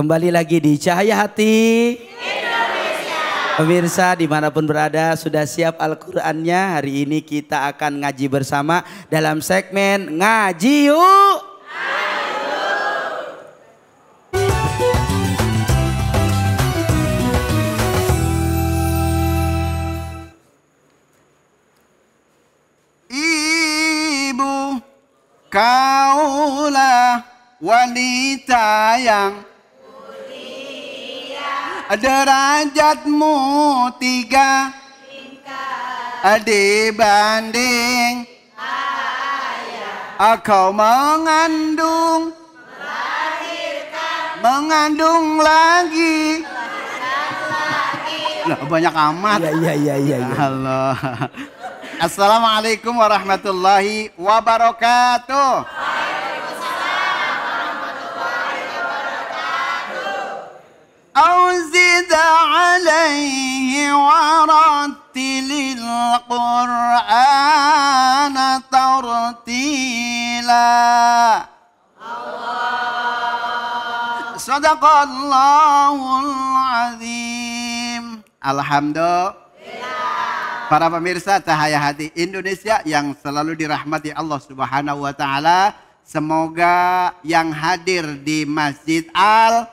Kembali lagi di Cahaya Hati Indonesia. Pemirsa dimanapun berada sudah siap Al-Qurannya. Hari ini kita akan ngaji bersama dalam segmen Ngaji Yuk. kaulah wanita yang derajatmu tiga tingkat dibanding ayah. Kau mengandung melahirkan mengandung lagi Loh, banyak amat. Iya iya iya ya. Halo. Assalamualaikum warahmatullahi wabarakatuh. أو زد عليه ورتل القرآن ترتيلا صدق الله العظيم Alhamdulillah Para pemirsa cahaya hati Indonesia yang selalu dirahmati Allah Subhanahu wa taala, semoga yang hadir di Masjid Al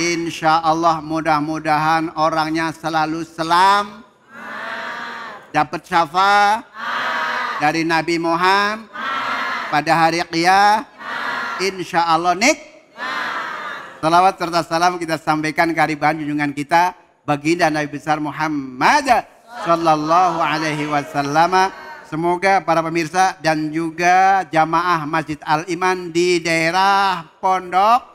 Insya Allah mudah-mudahan orangnya selalu selam. Dapat syafa dari Nabi Muhammad pada hari qiyah. Insya Allah nik. Salawat serta salam kita sampaikan kearifan junjungan kita baginda Nabi besar Muhammad Sallallahu Alaihi Wasallam. Semoga para pemirsa dan juga jamaah Masjid Al Iman di daerah Pondok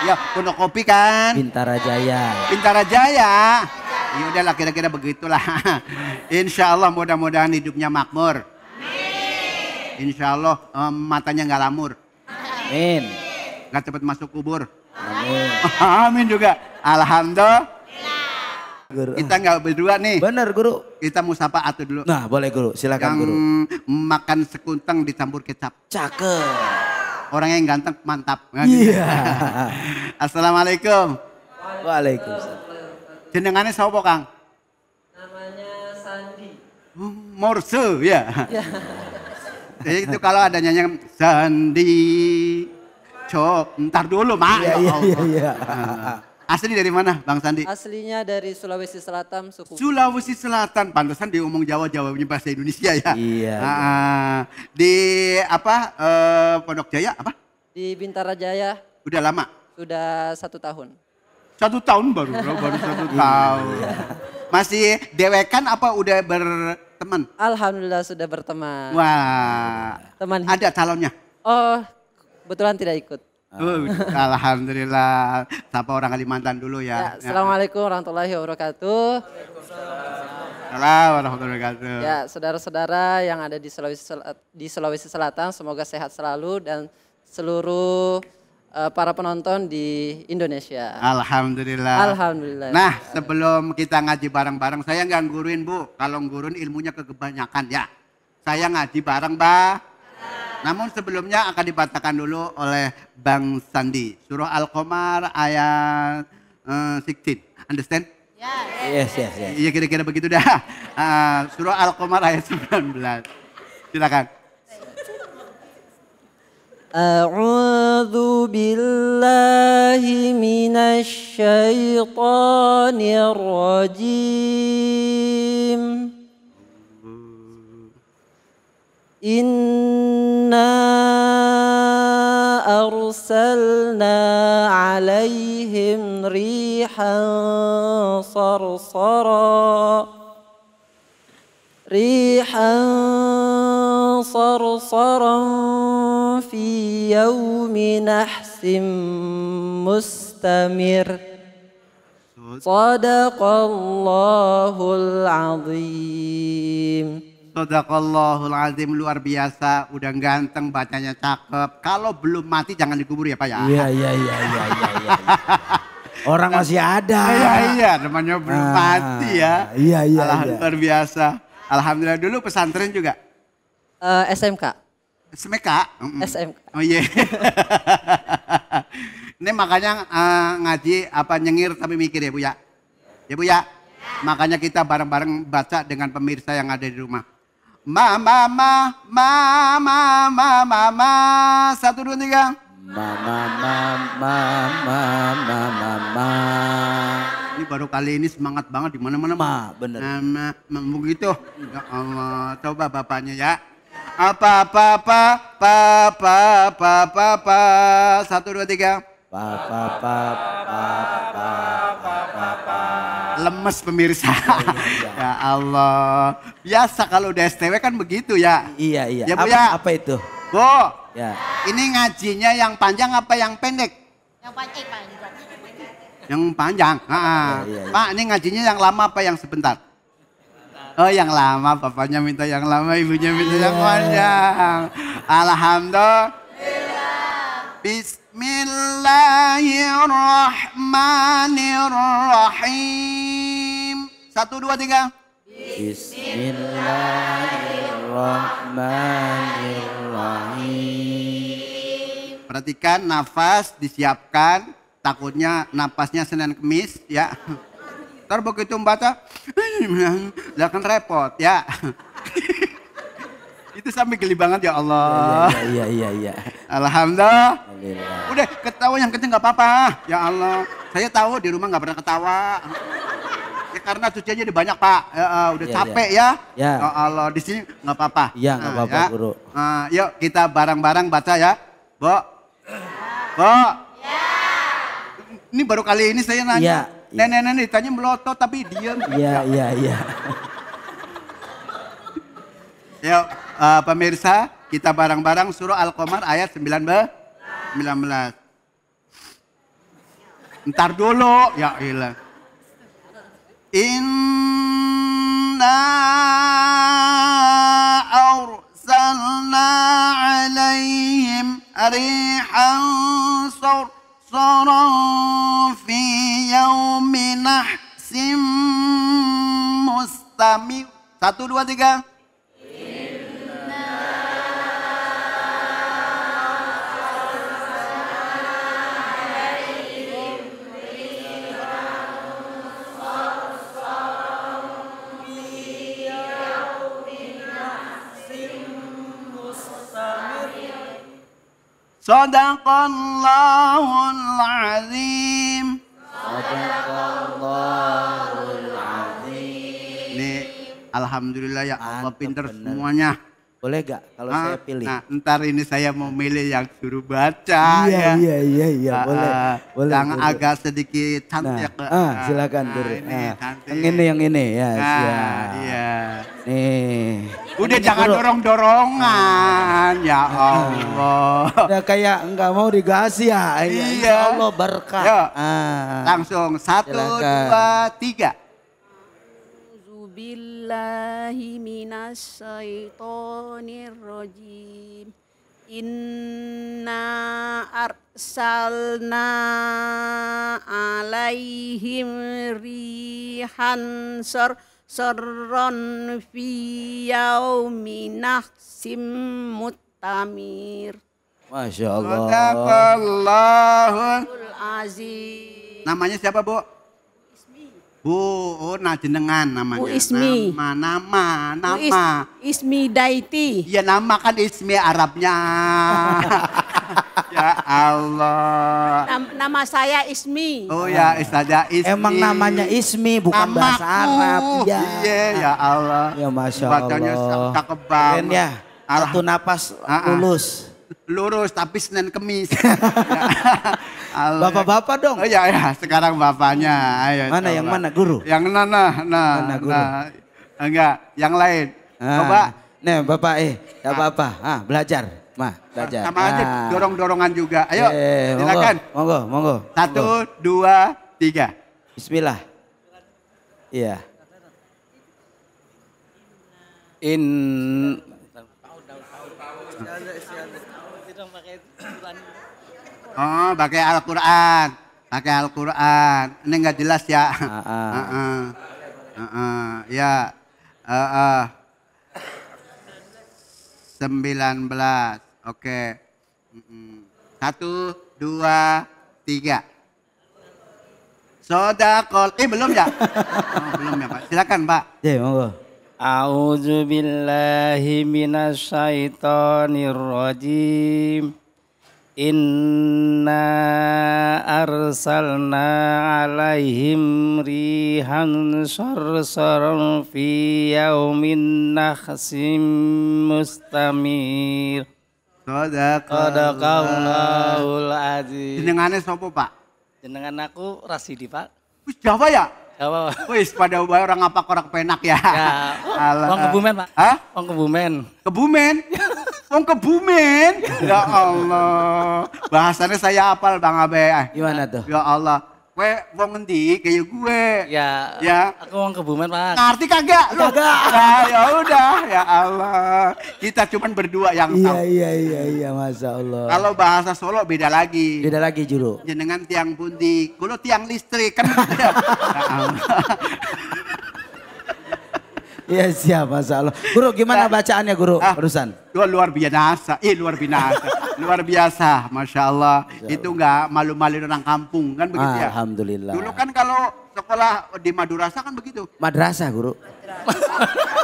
Ya, Kopi kan? Bintara Jaya. Bintara Jaya. Ya udahlah kira-kira begitulah. Insya Allah mudah-mudahan hidupnya makmur. Insya Allah um, eh, matanya nggak lamur. Amin. Gak cepet masuk kubur. Amin. Amin juga. Alhamdulillah. Guru. Kita nggak berdua nih. Bener guru. Kita mau sapa atuh dulu. Nah boleh guru, silakan guru. Makan sekuntang dicampur kecap. Cakep. Orang yang ganteng mantap. Gitu. Iya. Yeah. Assalamualaikum. Waalaikumsalam. Jenengannya siapa Kang? Namanya Sandi. Morse ya. Yeah. Jadi itu kalau ada nyanyi Sandi. Cok, ntar dulu mak. Iya, iya, ya iya. iya. Nah. Asli dari mana Bang Sandi? Aslinya dari Sulawesi Selatan. Suku. Sulawesi Selatan, pantesan diomong Jawa, punya bahasa Indonesia ya. Iya. Uh, di apa, uh, Pondok Jaya apa? Di Bintara Jaya. Udah lama? Sudah satu tahun. Satu tahun baru, baru satu iya, tahun. Iya. Masih dewekan apa udah berteman? Alhamdulillah sudah berteman. Wah. Teman. Ada calonnya? Oh, kebetulan tidak ikut. Uh, Alhamdulillah. Sapa orang Kalimantan dulu ya. ya. ya Assalamualaikum warahmatullahi wabarakatuh. Waalaikumsalam warahmatullahi wabarakatuh. Ya, saudara-saudara yang ada di Sulawesi di Sulawesi Selatan semoga sehat selalu dan seluruh uh, para penonton di Indonesia. Alhamdulillah. Alhamdulillah. Nah, sebelum kita ngaji bareng-bareng, saya nggak ngguruin Bu. Kalau ngguruin ilmunya kekebanyakan ya. Saya ngaji bareng, Mbak. Namun sebelumnya akan dibacakan dulu oleh Bang Sandi. Surah Al-Qamar ayat uh, eh, 16. Understand? Yes, yes, yes. Iya yes. kira-kira begitu dah. Uh, surah Al-Qamar ayat 19. Silakan. أعوذ بالله من الشيطان الرجيم إن إنا أرسلنا عليهم ريحا صرصرا ريحا صرصرا في يوم نحس مستمر صدق الله العظيم Sodakallahul azim luar biasa, udah ganteng, bacanya cakep. Kalau belum mati jangan dikubur ya Pak ya. Iya, iya, iya, iya, iya. iya, iya. Orang masih ada. Iya, iya, namanya belum ah, mati ya. Iya, iya, iya. Luar biasa. Alhamdulillah dulu pesantren juga. Uh, eh, SMK. SMK? Mm -mm. SMK. Oh iya. Yeah. Ini makanya uh, ngaji apa nyengir tapi mikir ya Bu ya. Ya Bu ya. ya. Makanya kita bareng-bareng baca dengan pemirsa yang ada di rumah. Ma ma ma ma ma ma ma ma Satu, dua, tiga. ma ma ma ma ma ma ma ma Ini baru kali ini semangat banget di mana-mana. Ma, bener. Ma membung begitu. Ya Allah, coba bapaknya ya. Apa, apa, apa, apa, apa, apa, apa. Satu, dua, tiga. Apa, apa, apa, apa lemes pemirsa. Ya, ya Allah. Biasa kalau udah STW kan begitu ya. Iya, iya. Ya, apa, ya. apa itu? Bu, ya. ini ngajinya yang panjang apa yang pendek? Yang panjang, panjang. Yang panjang. Ah. Ya, ya, ya. Pak, ini ngajinya yang lama apa yang sebentar? Oh yang lama, bapaknya minta yang lama, ibunya minta yang iya. panjang. Alhamdulillah. Bismillahirrahmanirrahim. Satu, dua, tiga. Bismillahirrahmanirrahim. Perhatikan nafas disiapkan, takutnya nafasnya Senin Kemis ya. Ntar begitu membaca, ya akan repot ya. Itu sampai geli banget ya Allah. Iya iya, iya iya iya. Alhamdulillah. Alhamdulillah. Udah ketawa yang kecil nggak apa-apa. Ya Allah. Saya tahu di rumah nggak pernah ketawa karena cuciannya udah banyak Pak. Ya, uh, udah iya, iya. ya, capek ya. Ya. ya. Oh, eh, Allah di sini nggak apa-apa. Iya nggak nah, apa-apa ya. Guru. Uh, yuk kita bareng-bareng baca ya. Bo. Bo. Ya. Ini baru kali ini saya nanya. Ya. Nenek-nenek ditanya melotot tapi diam. Iya, iya, iya. Yuk, uh, pemirsa, kita bareng-bareng suruh Al-Qamar ayat 19. 19. Ntar dulu, ya ilah. إنا أرسلنا عليهم ريحا صرصرا في يوم نحس مستمر satu dua tiga صدق الله العظيم صدق الله العظيم ini alhamdulillah ya Allah pinter bener. semuanya boleh gak kalau ah, saya pilih? Nah, ntar ini saya mau milih yang suruh baca. Iya, ya. iya, iya, iya, uh, boleh, uh, boleh. Yang boleh. agak sedikit nah, cantik. Nah, ah, silakan nah, Ini, ah. Yang ini, yang ini, ya. Yes, nah, ya. Iya. Nih. Udah ini jangan dorong-dorongan. Ya Allah. Udah kayak nggak mau digasi ya. Iya. Insya iya. Allah berkah. Ah. Langsung satu, Silakan. dua, tiga. Billahi minasyaitonir rojim. Inna arsalna alaihim rihan sor Serron fi yaumi nahsim mutamir. Masya Allah. Namanya siapa, Bu? Ismi. Bu, oh, nah jenengan namanya. Bu Ismi. Nama, nama, nama. Ismi Daiti. Ya nama kan Ismi Arabnya. ya Allah. Nama, saya Ismi. Oh ya, istilahnya Ismi. Emang namanya Ismi bukan Namaku. bahasa Arab. Iya, ya, ya Allah. Ya Masya Allah. Bacanya cakep banget. Keren ya. Satu napas lurus. Ah, ah. lulus. Lurus tapi Senin Kemis. Ya. Bapak-bapak dong. Oh ya ya, sekarang bapaknya. Ayo. Mana coba. yang mana guru? Yang nah nah nah. Mana guru? Nah. Enggak, yang lain. Ah. Coba. Nih, Bapak eh, enggak ah. apa-apa. Ah, belajar. Mah, Dajar. Sama aja nah. dorong-dorongan juga. Ayo, eh, silakan. Monggo, monggo. Satu, monggo. dua, tiga. Bismillah. Iya. In Oh, pakai Al-Qur'an. Pakai Al-Qur'an. Ini enggak jelas ya. -uh. Uh -uh. ya. Ah, ah. sembilan 19 Oke. Satu, dua, tiga. Sodakol. Eh belum ya? Oh, belum ya Pak. Silakan Pak. Ya monggo. A'udzu billahi minasyaitonir rajim. Inna arsalna alaihim rihan sarsaran fi yaumin nakhsim mustamir. Sadaqallahul Aziz. Jenengane siapa Pak? Jenengan aku Rasidi, Pak. Wis Jawa ya? Jawa. Wis pada orang apa orang penak ya. Ya. Wong Kebumen, Pak. Hah? Wong Kebumen. Kebumen? Wong Kebumen. ya Allah. Bahasanya saya apal Bang Abe. Gimana tuh? Ya Allah. Kowe wong ngendi kayak ya gue. Ya. Ya. Aku wong kebumen, pak. Ngerti kagak Kagak. Nah, ya udah, ya Allah. Kita cuma berdua yang iya, tahu. Iya, iya, iya, Masya Allah. Kalau bahasa Solo beda lagi. Beda lagi, Juru. Jenengan tiang pundi, kulo tiang listrik kan. ya Allah. Iya siapa Masya Allah. Guru gimana eh, bacaannya guru ah, barusan? Luar, luar biasa, eh luar biasa. luar biasa Masya Allah. Itu enggak malu malu orang kampung kan begitu ya. Alhamdulillah. Dulu kan kalau sekolah di madrasah kan begitu. Madrasah guru.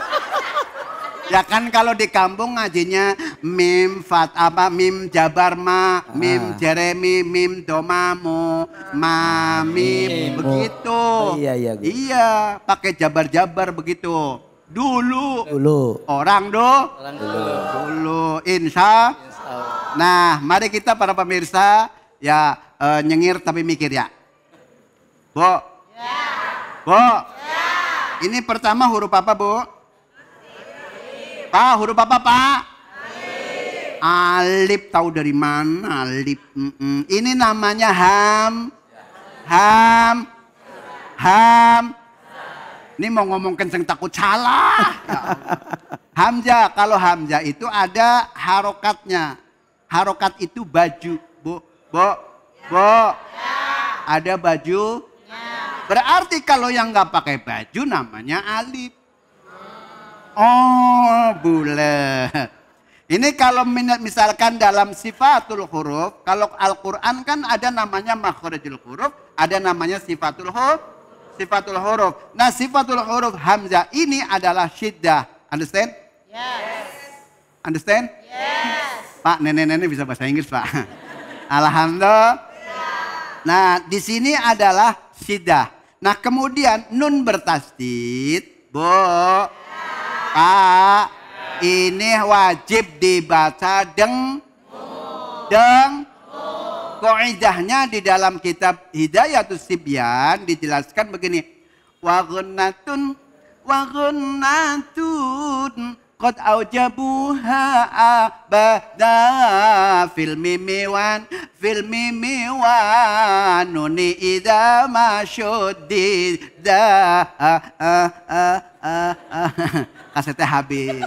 Ya kan kalau di kampung ngajinya mim fat apa mim jabar ma ah. mim jeremi mim domamu ah, mim. begitu. Oh, iya iya. Iya, pakai jabar-jabar begitu dulu. Dulu. Orang do. Orang dulu. Dulu. Insya. Nah, mari kita para pemirsa ya eh, nyengir tapi mikir ya. Bu. Ya. Bu. Ya. Ini pertama huruf apa, Bu? Pak, huruf apa, Pak? Alif. tahu dari mana? Alif. Mm -mm. Ini namanya Ham. Ham. ham ini mau ngomong kenceng takut salah. Ya Hamzah, kalau Hamzah itu ada harokatnya. Harokat itu baju. Bo, bo, bo. Ada baju. Berarti kalau yang nggak pakai baju namanya alif. Oh, bule. Ini kalau misalkan dalam sifatul huruf, kalau Al-Quran kan ada namanya makhrajul huruf, ada namanya sifatul huruf sifatul huruf. Nah, sifatul huruf hamzah ini adalah syiddah. Understand? Yes. Understand? Yes. Pak, nenek-nenek bisa bahasa Inggris, Pak. Alhamdulillah. Ya. Nah, di sini adalah syiddah. Nah, kemudian nun bertasdid, Bu. Ya. Pak, ya. ini wajib dibaca deng deng kaidahnya di dalam kitab Hidayatus Sibyan dijelaskan begini. Wa gunnatun wa gunnatun qad aujabuha abada fil mimiwan fil mimiwan nuni idza ma syuddi da kasetnya habis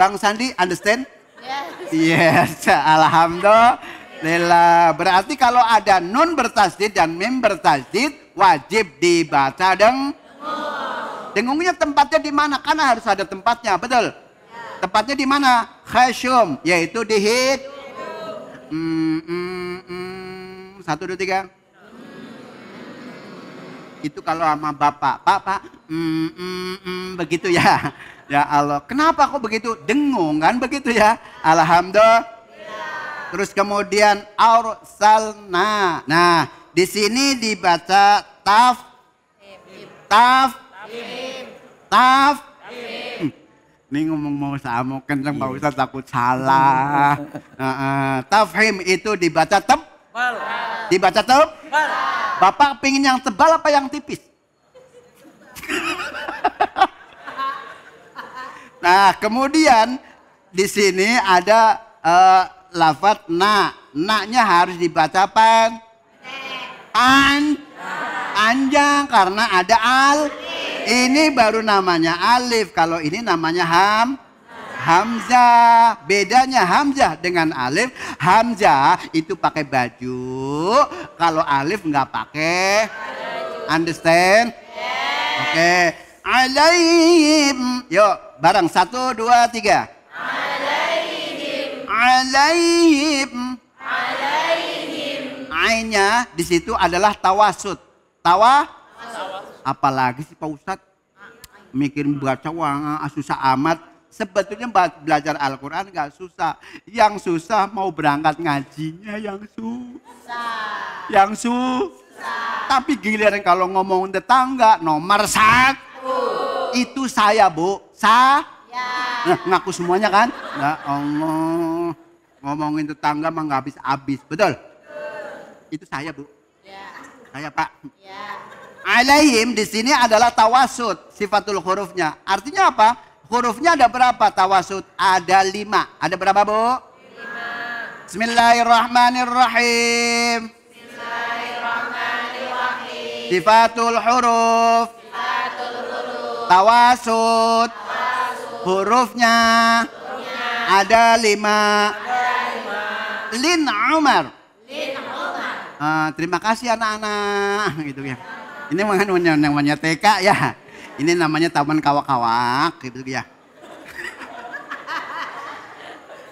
Bang Sandi understand? Yes. Yes, alhamdulillah. Bismillah. Berarti kalau ada nun bertasdid dan mim bertasdid wajib dibaca deng. Dengungnya tempatnya di mana? Karena harus ada tempatnya, betul? Ya. Tempatnya di mana? Khasyum, yaitu di hid. Hmm, hmm, hmm. Satu, dua, tiga. Itu kalau sama bapak, pak, pak, hmm, hmm, hmm, begitu ya. Ya Allah, kenapa kok begitu? Dengung kan begitu ya? Alhamdulillah. Terus kemudian arsalna. Nah, di sini dibaca taf taf taf ini ngomong mau sama kenceng Pak Ustaz takut salah. Nah, uh, tafhim itu dibaca tebal. Dibaca tebal. Bapak pingin yang tebal apa yang tipis? nah, kemudian di sini ada uh, lafat na. Naknya harus dibaca pan An. Anjang karena ada al. Ini baru namanya alif. Kalau ini namanya ham. Hamzah. Bedanya Hamzah dengan Alif. Hamzah itu pakai baju. Kalau Alif nggak pakai. Understand? Yeah. Oke. Okay. Alaihim. Yuk, barang Satu, dua, tiga alaihim. Alaihim. Ainnya di situ adalah tawasud. Tawa? Apalagi si Pak Ustadz? Mikirin baca wang ah, ah, susah amat. Sebetulnya belajar Al-Quran gak susah. Yang susah mau berangkat ngajinya yang susah. Yang susah. Tapi giliran kalau ngomong tetangga nomor satu. Itu saya bu. sah Ya. Nah, ngaku semuanya kan? Ya Allah. Ngomongin tetangga mah nggak habis-habis, betul? betul? Itu saya, Bu. Ya. Saya, Pak. Ya. Alaihim di sini adalah tawasud, sifatul hurufnya. Artinya apa? Hurufnya ada berapa tawasud? Ada lima. Ada berapa, Bu? Lima. Bismillahirrahmanirrahim. Sifatul huruf. Sifatul huruf. tawasud Hurufnya, ada lima. Ada lima. Lin Umar. Lin Umar. Uh, terima kasih anak-anak gitu ya. Ini namanya, namanya TK ya. Ini namanya Taman Kawak-Kawak gitu ya.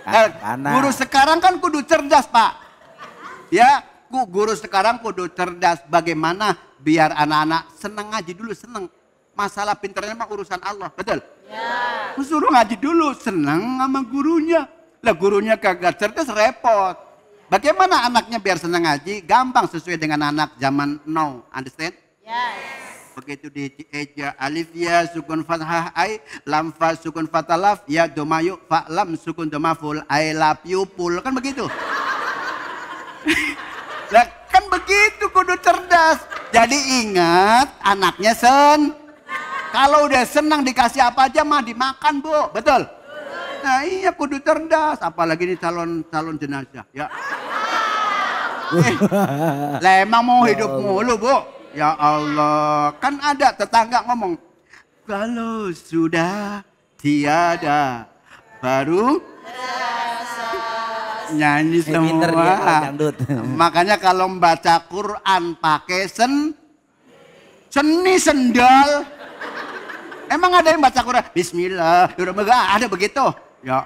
Eh, Anak. Guru sekarang kan kudu cerdas pak. Ya, guru sekarang kudu cerdas. Bagaimana biar anak-anak seneng ngaji dulu seneng. Masalah pinternya mah urusan Allah, betul? Ya. Suruh ngaji dulu, senang sama gurunya. Lah gurunya kagak cerdas repot. Bagaimana anaknya biar senang ngaji? Gampang sesuai dengan anak zaman now. Understand? Yes. Begitu di eja alif ya sukun fathah ai lam fa sukun fatalaf ya domayu fa lam sukun domaful ai lap pul kan begitu. lah kan begitu kudu cerdas. Jadi ingat anaknya sen kalau udah senang dikasih apa aja mah dimakan bu, betul? Nah iya kudu cerdas, apalagi ini calon calon jenazah ya. Eh, lah mau hidup ya mulu bu? Ya Allah, kan ada tetangga ngomong, kalau sudah tiada baru nyanyi eh, semua. Makanya kalau membaca Quran pakai sen seni sendal. Emang ada yang baca Quran? Bismillah, ya ada begitu. Ya.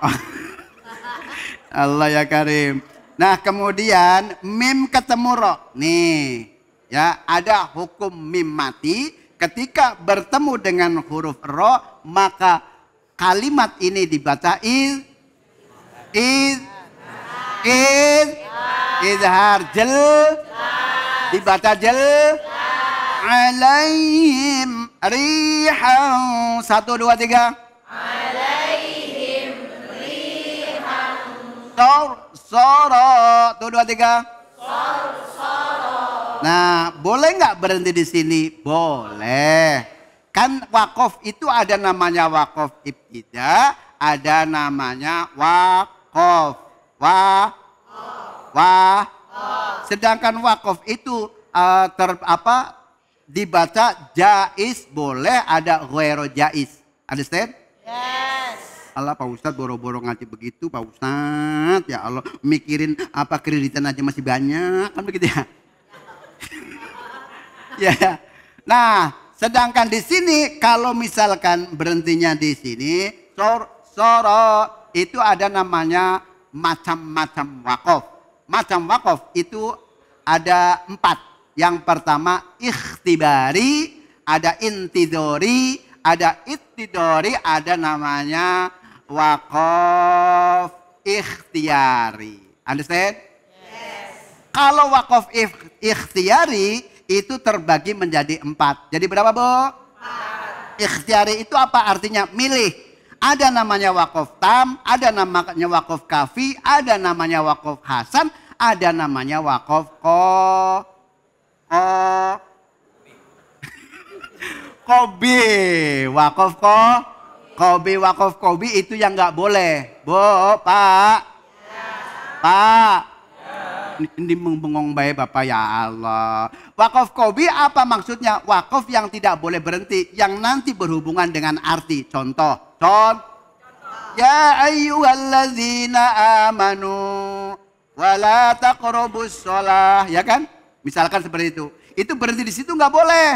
Allah ya Karim. Nah kemudian mim ketemu ro. Nih ya ada hukum mim mati ketika bertemu dengan huruf ro maka kalimat ini dibaca iz iz iz izhar jel dibaca jel alaihim rihan Satu, dua, tiga. Alaihim rihan Sor, soro. Satu, dua, tiga. Sor, soro. Nah, boleh nggak berhenti di sini? Boleh. Kan wakaf itu ada namanya wakaf Ibtida ada namanya wakaf. Wa, wa. Sedangkan wakaf itu uh, ter apa dibaca jais boleh ada ghoero jais. Understand? Yes. Allah Pak Ustadz boro-boro ngaji begitu Pak Ustadz ya Allah mikirin apa kreditan aja masih banyak kan begitu ya. ya. Nah, sedangkan di sini kalau misalkan berhentinya di sini sor soro itu ada namanya macam-macam wakof. Macam wakof itu ada empat yang pertama ikhtibari, ada intidori, ada ittidori, ada namanya wakof ikhtiari. Understand? Yes. Kalau wakof ikhtiari itu terbagi menjadi empat. Jadi berapa bu? Empat. Ikhtiari itu apa artinya? Milih. Ada namanya wakof tam, ada namanya wakof kafi, ada namanya wakof hasan, ada namanya wakof ko kobi eh, Kobe, wakaf ko, kobi wakof kobi itu yang nggak boleh. Bo, Pak, ya. Pak, ya. ini mengbengong baik Bapak ya Allah. Wakof kobi apa maksudnya? Wakof yang tidak boleh berhenti, yang nanti berhubungan dengan arti. Contoh, contoh. Ya ayyuhallazina amanu wala taqrabus shalah, ya kan? Misalkan seperti itu. Itu berhenti di situ nggak boleh.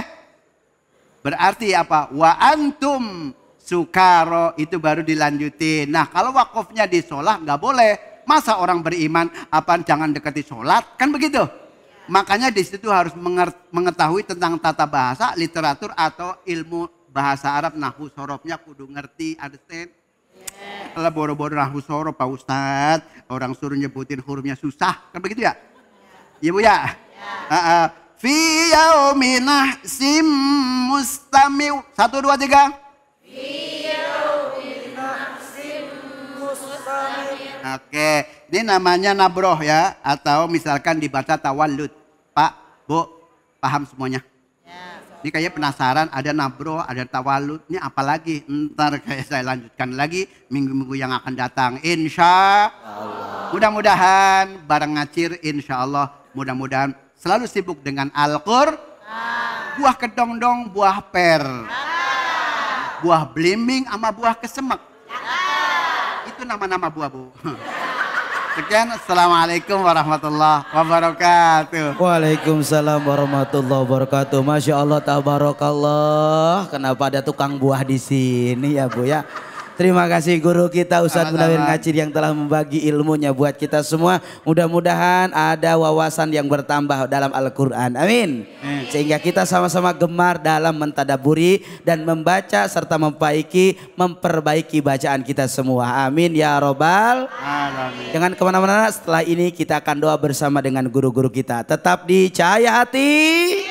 Berarti apa? Wa antum sukaro itu baru dilanjutin. Nah kalau wakufnya di sholat nggak boleh. Masa orang beriman apa jangan dekati sholat? Kan begitu. Makanya di situ harus mengetahui tentang tata bahasa, literatur atau ilmu bahasa Arab Nah, sorobnya kudu ngerti, understand? Yeah. Kalau boro-boro nahu sorob Pak Ustadz, orang suruh nyebutin hurufnya susah, kan begitu ya? Iya yeah. Bu ya? Ah, ah. Fi yauminah sim mustamil Satu, dua, tiga. Fi yauminah sim mustamiu. Oke, ini namanya nabroh ya. Atau misalkan dibaca tawalud. Pak, Bu, paham semuanya? Ya. Ini kayak penasaran ada nabroh, ada tawalud, ini apa lagi? Ntar kayak saya lanjutkan lagi minggu-minggu yang akan datang. Insya Allah. Mudah-mudahan bareng ngacir insya Allah. Mudah-mudahan selalu sibuk dengan Al-Qur, buah kedongdong, buah per, buah blimbing sama buah kesemek. Itu nama-nama buah bu. Sekian, Assalamualaikum warahmatullah wabarakatuh. Waalaikumsalam warahmatullah wabarakatuh. Masya Allah, tabarakallah. Kenapa ada tukang buah di sini ya bu ya? Terima kasih guru kita Ustadz Munawir Ngacir yang telah membagi ilmunya buat kita semua. Mudah-mudahan ada wawasan yang bertambah dalam Al-Quran. Amin. Sehingga kita sama-sama gemar dalam mentadaburi dan membaca serta memperbaiki, memperbaiki bacaan kita semua. Amin ya robbal. Alamin. Jangan kemana-mana setelah ini kita akan doa bersama dengan guru-guru kita. Tetap di cahaya hati.